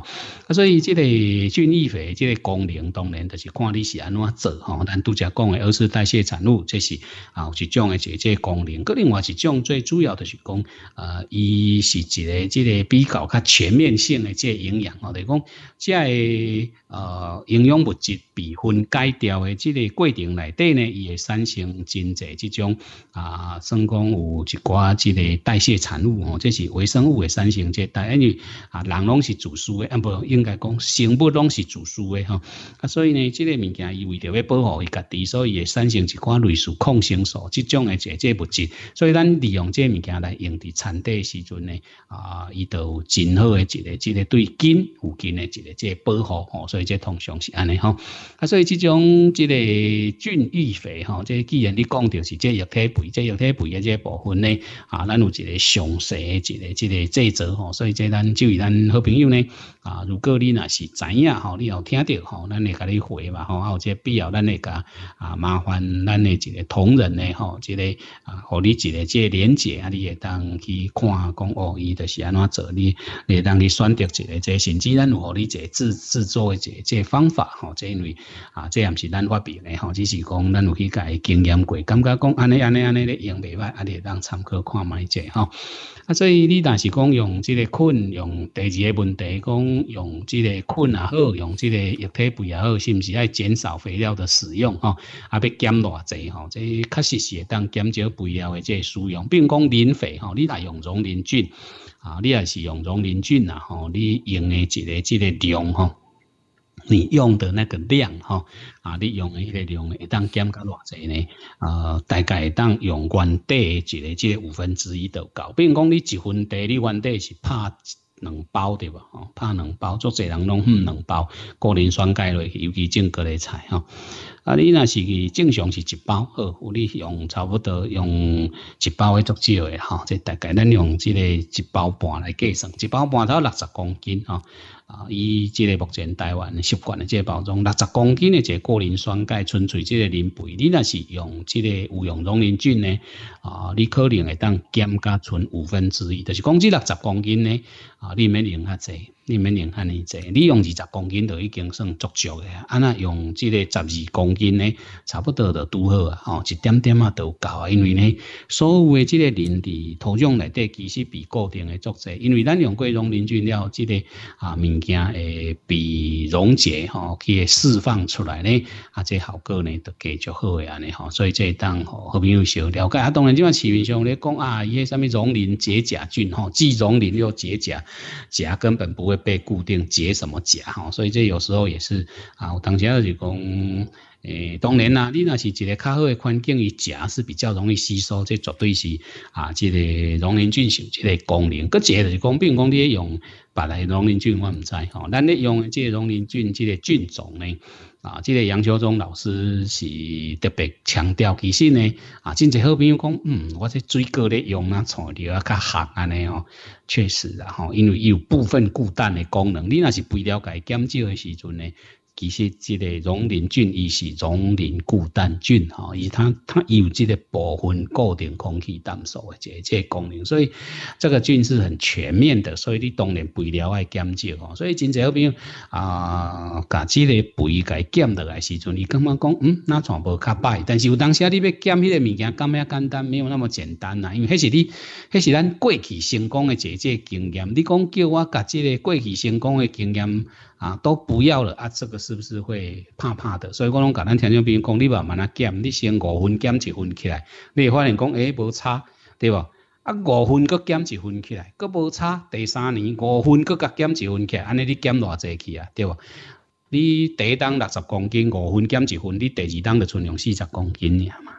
啊，所以这个菌液肥，这个功能当然就是看你是安怎做吼，咱拄则讲诶二次代谢产。路，这是啊，有一种诶，即个功能。个另外一种最主要的是讲，呃，伊是一个即个比较较全面性诶，即个营养，我哋讲即个呃营养物质。比分改掉的这个过程内底呢，也会产生真多这种啊，算讲有一寡这个代谢产物吼，这是微生物会产生这，但因为啊，人拢是自私的，啊不应该讲生物拢是自私的哈，啊，所以呢，这个物件伊为着要保护伊家己，所以会产生一寡类似抗生素这种的这这物质，所以咱利用这物件来用伫产地时阵呢，啊，伊都有真好的一个一个对菌有菌的一个这保护吼，所以这通常是安尼哈。啊所以即种即个菌育肥吼这既然你讲的是这肉体肥这肉体肥的这部分呢啊咱有一个详细的一个一个制作吼所以这咱就以咱好朋友呢啊如果你若是知影吼你也有听着吼咱会甲你回嘛吼啊有这必要咱会甲啊麻烦咱的一个同仁的吼这个啊互你一个这个连接啊你也当去看讲哦伊著是安怎做你你也当去选择一个这甚至咱有互你这制制作的这这方法吼这因为啊，这不是咱发明的吼，只是讲，咱有甲伊经验过，感觉讲安尼安尼安尼咧用唔坏，啊你当参考看卖者吼。啊，所以你但是讲用即个菌，用第二个问题，讲用即个菌也好，用即个液体肥也好，是不是爱减少肥料的使用，吼？啊，要减偌济吼？即确实会当减少肥料的即个使用，比如讲磷肥，吼，你来用溶磷菌，啊，你也是用溶磷菌啊，吼，你用的一个即个量，吼，你用的那个量，哈啊，你用的迄个量会当减到偌济呢？啊，大概会当用原地，一个即五分之一都够。比如讲，你一分地，你原地是拍两包对吧？哈，拍两包，足侪人拢唔两包。个人双改落尤其种各类菜哈。啊，你那是正常是一包，好，你用差不多用一包诶足少诶，哈，即大概咱用即个一包半来计算，一包半头六十公斤啊。啊，以即个目前台湾习惯的即个包装，六十公斤的即个过磷酸钙，纯粹即个磷肥，你若是用即个有用农林菌呢，啊，你可能会当减加存五分之一，就是讲即六十公斤呢，啊，你免用较济，你免用遐尼济，你用二十公斤就已经算足足的，啊那用即个十二公斤呢，差不多就拄好啊，哦，一点点啊都够，啊，因为呢，所有即个磷伫土壤内底其实比固定的足济，因为咱用过农林菌了，即个啊明。件会被溶解吼，去释放出来呢，啊，这效果呢都继续好安尼吼，所以这一档吼，和朋友小了解，啊，当然，这卖市面上咧讲啊，一些什么溶磷解甲菌吼，既溶磷又解甲，甲根本不会被固定，解什么甲吼，所以这有时候也是啊，我当时就讲。诶，当然啦，你若是一个较好的环境去食，是比较容易吸收，即绝对是啊，即个龙林菌秀即个功能。搁一个就讲，比如讲你用白来龙林菌，我唔知吼。咱咧用即个龙林菌即个菌种呢？啊，即个杨秋忠老师是特别强调，其实呢，啊，真侪好朋友讲，嗯，我即水果咧用啊，材料较好安尼哦，确实啊吼，因为有部分固氮的功能，你那是不了解，减少的时阵呢。其实，这个溶磷菌，伊是溶磷固氮菌，吼，伊它它有这个部分固定空气氮素的这这功能，所以这个菌是很全面的，所以你当然肥料爱减少，吼，所以真正后边啊，把这个肥该减落来时阵，你刚刚讲，嗯，那全部卡败，但是有当时你要减迄个物件，咁样简单，没有那么简单呐，因为那是你，那是咱过去成功诶这这经验，你讲叫我把这个过去成功诶经验。啊，都不要了啊！这个是不是会怕怕的？所以我拢甲咱听众朋友讲，你慢慢啊减，你先五分减一分起来，你会发现讲哎，无差，对不？啊，五分搁减一分起来，搁无差。第三年五分搁甲减一分起来，安尼你减偌济去啊？对不？你第一档六十公斤，五分减一分，你第二档就剩用四十公斤尔嘛，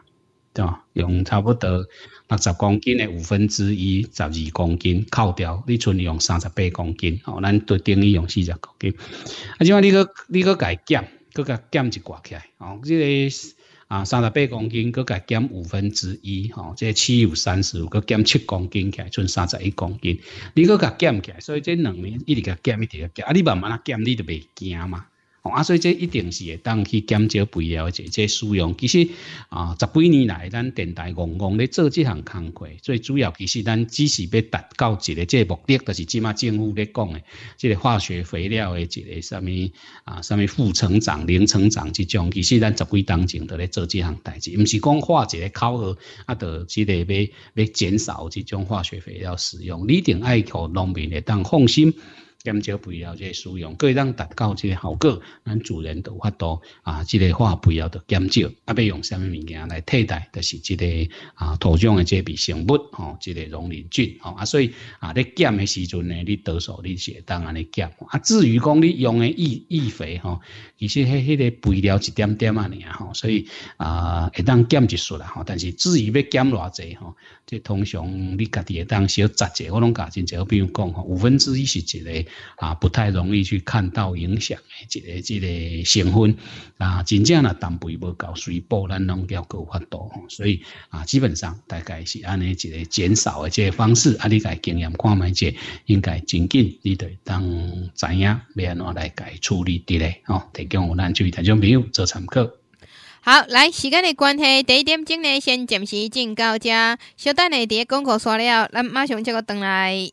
对吧？用差不多。六十公斤的五分之一，十二公斤扣掉，你剩用三十八公斤哦，咱就等于用四十公斤。啊，另外你个你个改减，佮甲减一挂起来哦。这个啊，三十八公斤佮甲减五分之一哦，这七有三十五，佮减七公斤起来，剩三十一公斤。你佮甲减起来，所以这两年一直甲减一直甲减，啊，你慢慢啊减，你就袂惊嘛。哦啊，所以这一定是会当去减少肥料这个使用。其实啊，十几年来，咱电台公公咧做这项工作，最主要其实咱只是要达到一个即个目的，就是即马政府咧讲诶，即个化学肥料诶一个啥物啊，啥物负成长、零成长这种，其实咱十几当中都咧做这项代志，毋是讲化解考核啊，就即个要要减少即种化学肥料使用，你一定爱让农民会当放心。减少肥料即个使用，以让达到即个效果，咱主人都发多啊！即个化肥料都减少，啊，要用什么物件来替代？就是即个啊，土壤的即个微生物吼，即个溶磷菌吼啊，所以啊，你减的时阵呢，你多少你是当安尼减。啊，至于讲你用的易易肥吼，其实迄迄个肥料一点点啊，你啊，所以啊，会当减一熟啦吼。但是至于要减偌济吼，即通常你家己会当小杂济，我拢甲真少，比如讲吼，五分之一是一个。啊，不太容易去看到影响的一个、一个成分啊，真正若蛋白无够，水补咱拢叫够发多，所以啊，基本上大概是按呢一个减少的这方式，啊你家经验看，卖者应该真紧，你得当知影，要安怎来改处理的嘞，吼，提供我咱做参考。好，来时间的关系，第一点钟呢，先暂时进到这，稍等下，第一广告刷了，咱马上再个登来。